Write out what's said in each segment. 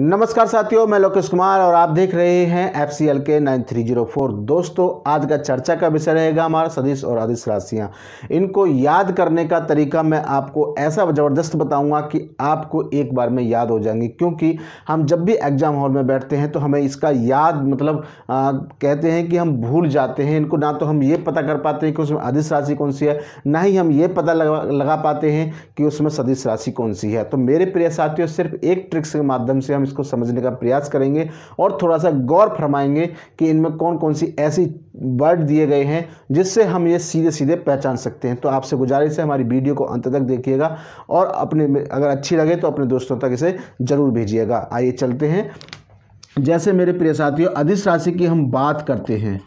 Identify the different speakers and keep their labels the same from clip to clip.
Speaker 1: नमस्कार साथियों मैं लोकेश कुमार और आप देख रहे हैं एफ सी एल के नाइन थ्री जीरो फोर दोस्तों आज का चर्चा का विषय रहेगा हमारा सदिश और अधिश राशियाँ इनको याद करने का तरीका मैं आपको ऐसा ज़बरदस्त बताऊंगा कि आपको एक बार में याद हो जाएंगे क्योंकि हम जब भी एग्ज़ाम हॉल में बैठते हैं तो हमें इसका याद मतलब आ, कहते हैं कि हम भूल जाते हैं इनको ना तो हम ये पता कर पाते हैं कि उसमें अधिश राशि कौन सी है ना ही हम ये पता लगा लगा पाते हैं कि उसमें सदिश राशि कौन सी है तो मेरे प्रिय साथियों सिर्फ एक ट्रिक्स के माध्यम से हम इसको समझने का प्रयास करेंगे और थोड़ा सा गौर फरमाएंगे कि इनमें कौन कौन सी ऐसी वर्ड दिए गए हैं जिससे हम ये सीधे सीधे पहचान सकते हैं तो आपसे गुजारिश है हमारी वीडियो को अंत तक देखिएगा और अपने अगर अच्छी लगे तो अपने दोस्तों तक इसे ज़रूर भेजिएगा आइए चलते हैं जैसे मेरे प्रिय साथियों अधिस राशि की हम बात करते हैं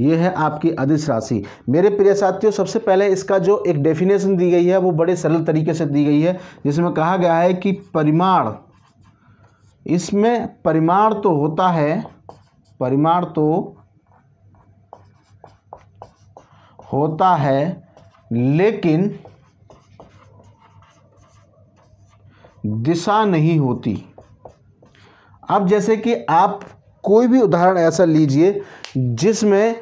Speaker 1: यह है आपकी अधिस राशि मेरे प्रिय साथियों सबसे पहले इसका जो एक डेफिनेशन दी गई है वो बड़े सरल तरीके से दी गई है जिसमें कहा गया है कि परिमाण इसमें परिमाण तो होता है परिमाण तो होता है लेकिन दिशा नहीं होती अब जैसे कि आप कोई भी उदाहरण ऐसा लीजिए जिसमें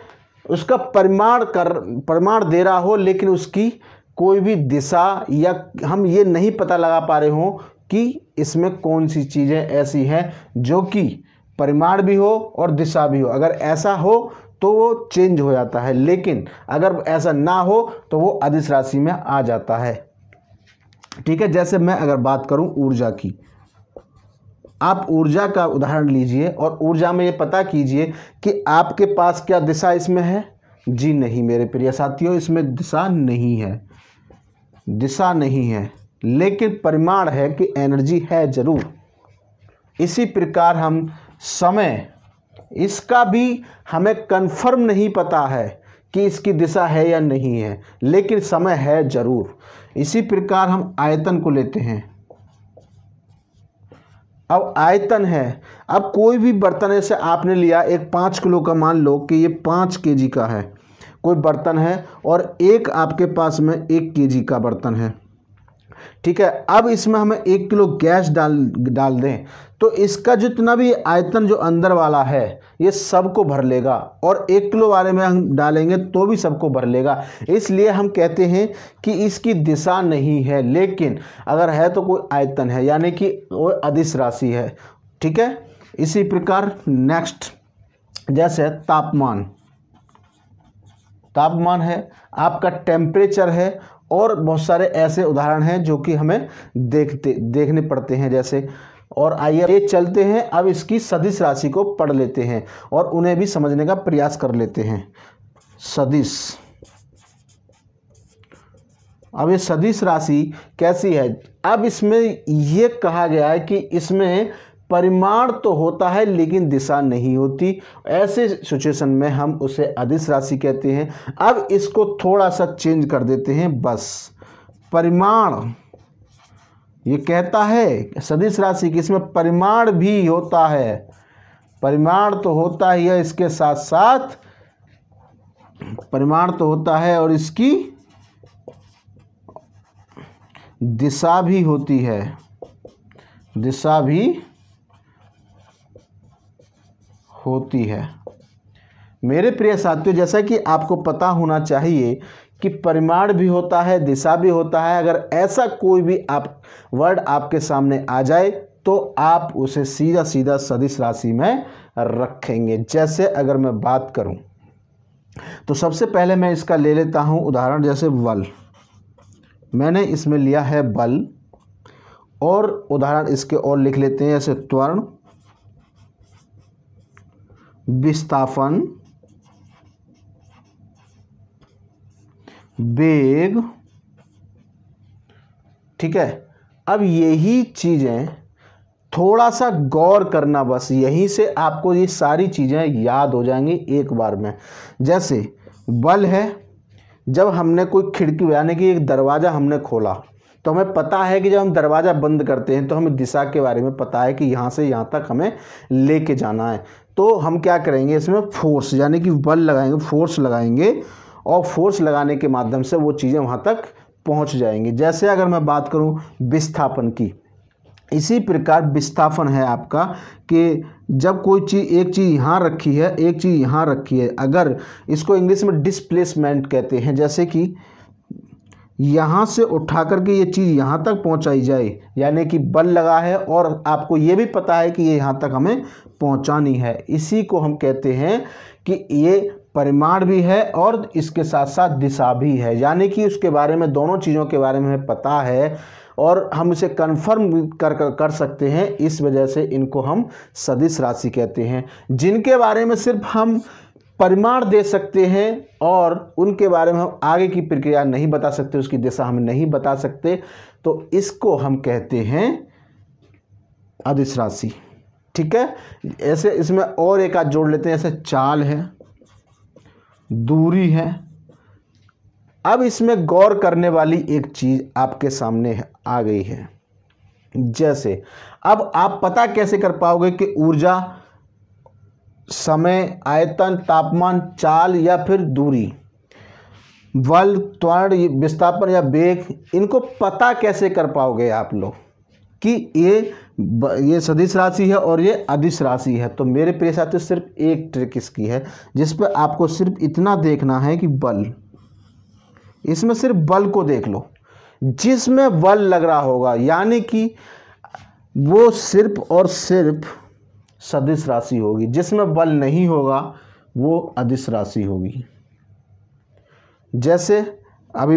Speaker 1: उसका परिमाण कर परिमाण दे रहा हो लेकिन उसकी कोई भी दिशा या हम ये नहीं पता लगा पा रहे हों कि इसमें कौन सी चीज़ें ऐसी हैं जो कि परिमाण भी हो और दिशा भी हो अगर ऐसा हो तो वो चेंज हो जाता है लेकिन अगर ऐसा ना हो तो वो अधिस राशि में आ जाता है ठीक है जैसे मैं अगर बात करूं ऊर्जा की आप ऊर्जा का उदाहरण लीजिए और ऊर्जा में ये पता कीजिए कि आपके पास क्या दिशा इसमें है जी नहीं मेरे प्रिय साथियों इसमें दिशा नहीं है दिशा नहीं है लेकिन परिमाण है कि एनर्जी है जरूर इसी प्रकार हम समय इसका भी हमें कन्फर्म नहीं पता है कि इसकी दिशा है या नहीं है लेकिन समय है जरूर इसी प्रकार हम आयतन को लेते हैं अब आयतन है अब कोई भी बर्तन ऐसे आपने लिया एक पाँच किलो का मान लो कि ये पाँच के जी का है कोई बर्तन है और एक आपके पास में एक के जी का बर्तन है ठीक है अब इसमें हमें एक किलो गैस डाल डाल दें तो इसका जितना भी आयतन जो अंदर वाला है ये सबको भर लेगा और एक किलो वाले में हम डालेंगे तो भी सबको भर लेगा इसलिए हम कहते हैं कि इसकी दिशा नहीं है लेकिन अगर है तो कोई आयतन है यानी कि वो अधिस राशि है ठीक है इसी प्रकार नेक्स्ट जैसे तापमान तापमान है आपका टेम्परेचर है और बहुत सारे ऐसे उदाहरण हैं जो कि हमें देखते देखने पड़ते हैं जैसे और आइए चलते हैं अब इसकी सदिश राशि को पढ़ लेते हैं और उन्हें भी समझने का प्रयास कर लेते हैं सदिश अब ये सदिश राशि कैसी है अब इसमें ये कहा गया है कि इसमें परिमाण तो होता है लेकिन दिशा नहीं होती ऐसे सिचुएशन में हम उसे अधिस राशि कहते हैं अब इसको थोड़ा सा चेंज कर देते हैं बस परिमाण ये कहता है सदिश राशि कि इसमें परिमाण भी होता है परिमाण तो होता ही है इसके साथ साथ परिमाण तो होता है और इसकी दिशा भी होती है दिशा भी होती है मेरे प्रिय साथियों जैसा कि आपको पता होना चाहिए कि परिमाण भी होता है दिशा भी होता है अगर ऐसा कोई भी आप वर्ड आपके सामने आ जाए तो आप उसे सीधा सीधा सदिश राशि में रखेंगे जैसे अगर मैं बात करूं तो सबसे पहले मैं इसका ले लेता हूं उदाहरण जैसे बल मैंने इसमें लिया है बल और उदाहरण इसके और लिख लेते हैं जैसे त्वरण विस्थापन वेग ठीक है अब यही चीज़ें थोड़ा सा गौर करना बस यहीं से आपको ये सारी चीज़ें याद हो जाएंगी एक बार में जैसे बल है जब हमने कोई खिड़की यानी कि एक दरवाज़ा हमने खोला तो हमें पता है कि जब हम दरवाज़ा बंद करते हैं तो हमें दिशा के बारे में पता है कि यहाँ से यहाँ तक हमें ले कर जाना है तो हम क्या करेंगे इसमें फोर्स यानी कि बल लगाएंगे फोर्स लगाएंगे और फोर्स लगाने के माध्यम से वो चीज़ें वहाँ तक पहुँच जाएंगी जैसे अगर मैं बात करूँ विस्थापन की इसी प्रकार विस्थापन है आपका कि जब कोई चीज़ एक चीज़ यहाँ रखी है एक चीज़ यहाँ रखी है अगर इसको इंग्लिश में डिस्प्लेसमेंट कहते हैं जैसे कि यहाँ से उठा करके ये चीज़ यहाँ तक पहुँचाई जाए यानी कि बल लगा है और आपको ये भी पता है कि ये यहाँ तक हमें पहुँचानी है इसी को हम कहते हैं कि ये परिमाण भी है और इसके साथ साथ दिशा भी है यानी कि उसके बारे में दोनों चीज़ों के बारे में पता है और हम इसे कन्फर्म कर, कर कर सकते हैं इस वजह से इनको हम सदिश राशि कहते हैं जिनके बारे में सिर्फ हम परिमाण दे सकते हैं और उनके बारे में हम आगे की प्रक्रिया नहीं बता सकते उसकी दिशा हम नहीं बता सकते तो इसको हम कहते हैं अदिश राशि ठीक है ऐसे इसमें और एक आध जोड़ लेते हैं ऐसे चाल है दूरी है अब इसमें गौर करने वाली एक चीज़ आपके सामने आ गई है जैसे अब आप पता कैसे कर पाओगे कि ऊर्जा समय आयतन तापमान चाल या फिर दूरी बल त्वरण विस्थापन या वेग इनको पता कैसे कर पाओगे आप लोग कि ये ये सदिश राशि है और ये अदिश राशि है तो मेरे प्रिय साथियों सिर्फ एक ट्रिक इसकी है जिस पर आपको सिर्फ इतना देखना है कि बल इसमें सिर्फ बल को देख लो जिसमें बल लग रहा होगा यानी कि वो सिर्फ और सिर्फ सदिश राशि होगी जिसमें बल नहीं होगा वो अदिश राशि होगी जैसे अभी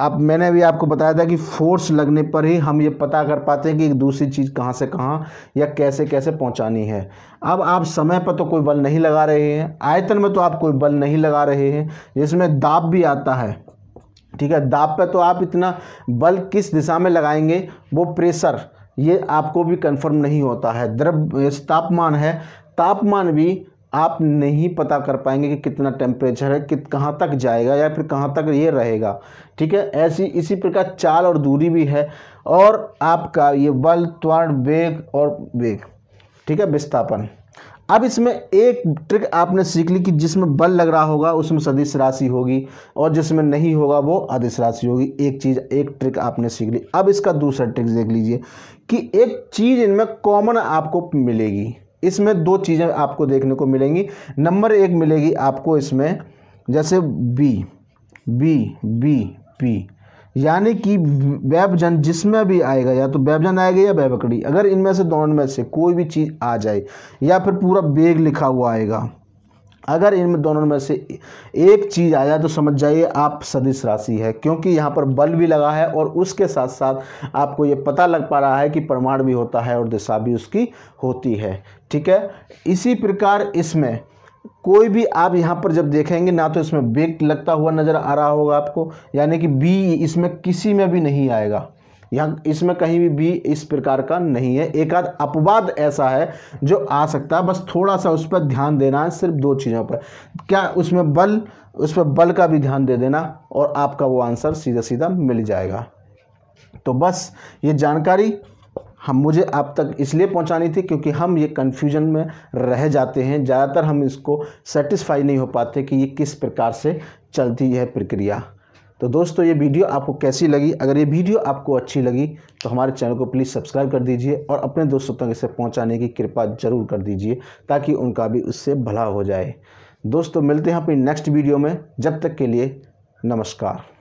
Speaker 1: आप मैंने अभी आपको बताया था कि फोर्स लगने पर ही हम ये पता कर पाते हैं कि एक दूसरी चीज़ कहाँ से कहाँ या कैसे कैसे पहुँचानी है अब आप समय पर तो कोई बल नहीं लगा रहे हैं आयतन में तो आप कोई बल नहीं लगा रहे हैं जिसमें दाब भी आता है ठीक है दाब पर तो आप इतना बल किस दिशा में लगाएंगे वो प्रेशर ये आपको भी कंफर्म नहीं होता है द्रव्य तापमान है तापमान भी आप नहीं पता कर पाएंगे कि कितना टेम्परेचर है कित कहाँ तक जाएगा या फिर कहाँ तक ये रहेगा ठीक है ऐसी इसी प्रकार चाल और दूरी भी है और आपका ये बल त्वरण वेग और वेग ठीक है विस्थापन अब इसमें एक ट्रिक आपने सीख ली कि जिसमें बल लग रहा होगा उसमें सदिश राशि होगी और जिसमें नहीं होगा वो अदिश राशि होगी एक चीज़ एक ट्रिक आपने सीख ली अब इसका दूसरा ट्रिक देख लीजिए कि एक चीज़ इनमें कॉमन आपको मिलेगी इसमें दो चीज़ें आपको देखने को मिलेंगी नंबर एक मिलेगी आपको इसमें जैसे बी बी बी पी यानी कि वेबजन जिसमें भी आएगा या तो वेबजन आएगा या वेबकड़ी अगर इनमें से दोनों में से कोई भी चीज़ आ जाए या फिर पूरा बेग लिखा हुआ आएगा अगर इनमें दोनों में से एक चीज़ आ जाए तो समझ जाइए आप सदिश राशि है क्योंकि यहाँ पर बल भी लगा है और उसके साथ साथ आपको ये पता लग पा रहा है कि प्रमाण भी होता है और दिशा भी उसकी होती है ठीक है इसी प्रकार इसमें कोई भी आप यहाँ पर जब देखेंगे ना तो इसमें बेक लगता हुआ नज़र आ रहा होगा आपको यानी कि बी इसमें किसी में भी नहीं आएगा यहाँ इसमें कहीं भी बी इस प्रकार का नहीं है एक आध अपवाद ऐसा है जो आ सकता है बस थोड़ा सा उस पर ध्यान देना है सिर्फ दो चीज़ों पर क्या उसमें बल उस पर बल का भी ध्यान दे देना और आपका वो आंसर सीधा सीधा मिल जाएगा तो बस ये जानकारी हम मुझे आप तक इसलिए पहुंचानी थी क्योंकि हम ये कन्फ्यूजन में रह जाते हैं ज़्यादातर हम इसको सेटिस्फाई नहीं हो पाते कि ये किस प्रकार से चलती है प्रक्रिया तो दोस्तों ये वीडियो आपको कैसी लगी अगर ये वीडियो आपको अच्छी लगी तो हमारे चैनल को प्लीज़ सब्सक्राइब कर दीजिए और अपने दोस्तों तक इसे पहुँचाने की कृपा जरूर कर दीजिए ताकि उनका भी उससे भला हो जाए दोस्तों मिलते हैं अपनी नेक्स्ट वीडियो में जब तक के लिए नमस्कार